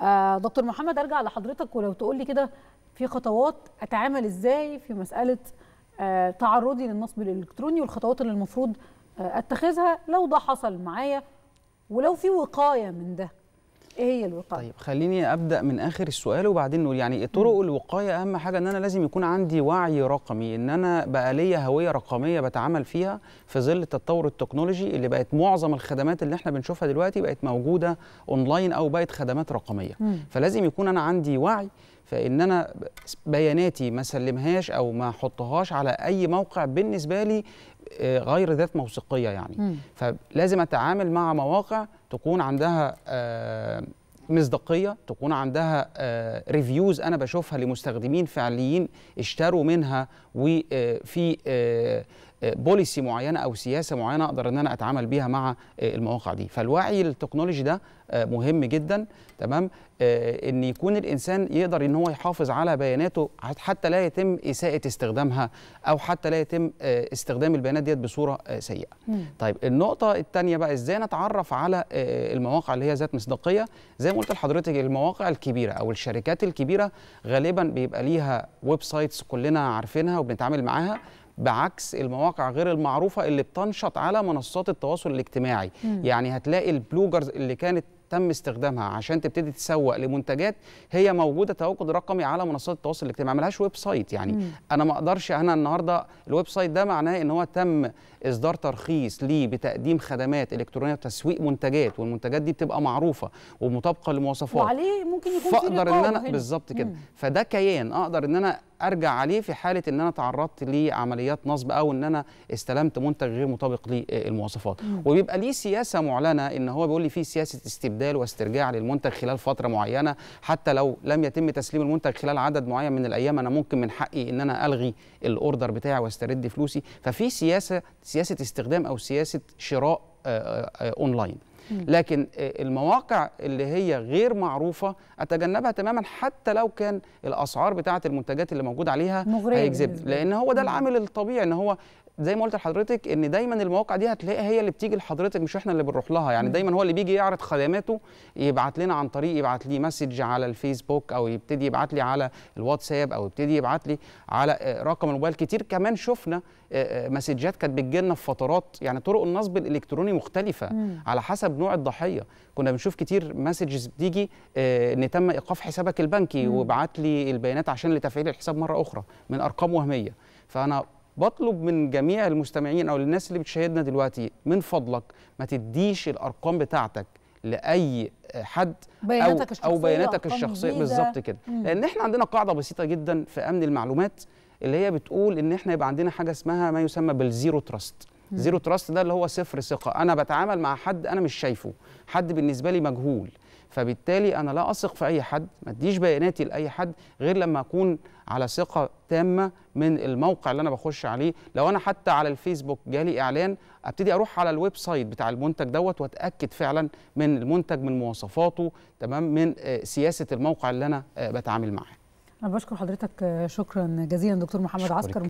آه دكتور محمد ارجع لحضرتك ولو تقول لي كده في خطوات اتعامل ازاي في مساله آه تعرضي للنصب الالكتروني والخطوات اللي المفروض آه اتخذها لو ده حصل معايا ولو في وقايه من ده ايه هي الوقايه طيب خليني ابدا من اخر السؤال وبعدين نقول يعني طرق الوقايه اهم حاجه ان انا لازم يكون عندي وعي رقمي ان انا بقى ليا هويه رقميه بتعامل فيها في ظل التطور التكنولوجي اللي بقت معظم الخدمات اللي احنا بنشوفها دلوقتي بقت موجوده اونلاين او بقت خدمات رقميه مم. فلازم يكون انا عندي وعي فان انا بياناتي ما سلمهاش او ما احطهاش على اي موقع بالنسبه لي آه، غير ذات موسيقية يعني مم. فلازم اتعامل مع مواقع تكون عندها آه، مصداقيه تكون عندها ريفيوز آه، انا بشوفها لمستخدمين فعليين اشتروا منها وفي بوليسي معينه او سياسه معينه اقدر ان انا اتعامل بيها مع آه، المواقع دي فالوعي التكنولوجي ده آه، مهم جدا تمام آه، ان يكون الانسان يقدر ان هو يحافظ على بياناته حتى لا يتم اساءه استخدامها او حتى لا يتم استخدام البيانات ديت بصوره سيئه مم. طيب النقطه الثانيه بقى ازاي نتعرف على المواقع اللي هي ذات مصداقيه زي ما قلت لحضرتك المواقع الكبيره او الشركات الكبيره غالبا بيبقى ليها ويب سايتس كلنا عارفينها وبنتعامل معاها بعكس المواقع غير المعروفه اللي بتنشط على منصات التواصل الاجتماعي م. يعني هتلاقي البلوجرز اللي كانت تم استخدامها عشان تبتدي تسوق لمنتجات هي موجوده تواجد رقمي على منصات التواصل الاجتماعي ما لهاش ويب سايت يعني مم. انا ما اقدرش انا النهارده الويب سايت ده معناه ان هو تم اصدار ترخيص ليه بتقديم خدمات الكترونيه وتسويق منتجات والمنتجات دي بتبقى معروفه ومطابقه للمواصفات وعليه ممكن يكون فاقدر ان انا بالظبط كده فده كيان اقدر ان انا ارجع عليه في حاله ان انا تعرضت لعمليات نصب او ان انا استلمت منتج غير مطابق للمواصفات وبيبقى ليه سياسه معلنه ان هو بيقول لي في سياسه استبدال استبدال واسترجاع للمنتج خلال فتره معينه حتى لو لم يتم تسليم المنتج خلال عدد معين من الايام انا ممكن من حقي ان انا الغي الاوردر بتاعي واسترد فلوسي ففي سياسه سياسه استخدام او سياسه شراء آه، آه، آه، اونلاين لكن آه، المواقع اللي هي غير معروفة أتجنبها تماما حتى لو كان الأسعار بتاعة المنتجات اللي موجود عليها مغرية هيجذب لأن هو ده العامل الطبيعي إن هو زي ما قلت لحضرتك ان دايما المواقع دي هتلاقي هي اللي بتيجي لحضرتك مش احنا اللي بنروح لها يعني دايما هو اللي بيجي يعرض خدماته يبعت لنا عن طريق يبعت لي مسج على الفيسبوك او يبتدي يبعت لي على الواتساب او يبتدي يبعت لي على آه، رقم الموبايل كتير كمان شفنا آه، مسجات كانت بتجي لنا في فترات يعني طرق النصب الالكتروني مختلفه على حسب نوع الضحيه كنا بنشوف كتير مسجز بتيجي آه، ان تم ايقاف حسابك البنكي وابعت لي البيانات عشان لتفعيل الحساب مره اخرى من ارقام وهميه فانا بطلب من جميع المستمعين او الناس اللي بتشاهدنا دلوقتي من فضلك ما تديش الارقام بتاعتك لاي حد بياناتك او, أو بياناتك الشخصيه بالظبط كده لان احنا عندنا قاعده بسيطه جدا في امن المعلومات اللي هي بتقول ان احنا يبقى عندنا حاجه اسمها ما يسمى بالزيرو تراست زيرو تراست ده اللي هو صفر ثقه انا بتعامل مع حد انا مش شايفه حد بالنسبه لي مجهول فبالتالي انا لا اثق في اي حد ما اديش بياناتي لاي حد غير لما اكون على ثقه تامه من الموقع اللي انا بخش عليه لو انا حتى على الفيسبوك جالي اعلان ابتدي اروح على الويب سايت بتاع المنتج دوت واتاكد فعلا من المنتج من مواصفاته تمام من آه، سياسه الموقع اللي انا آه، بتعامل معاه انا بشكر حضرتك آه، شكرا جزيلا دكتور محمد عسكر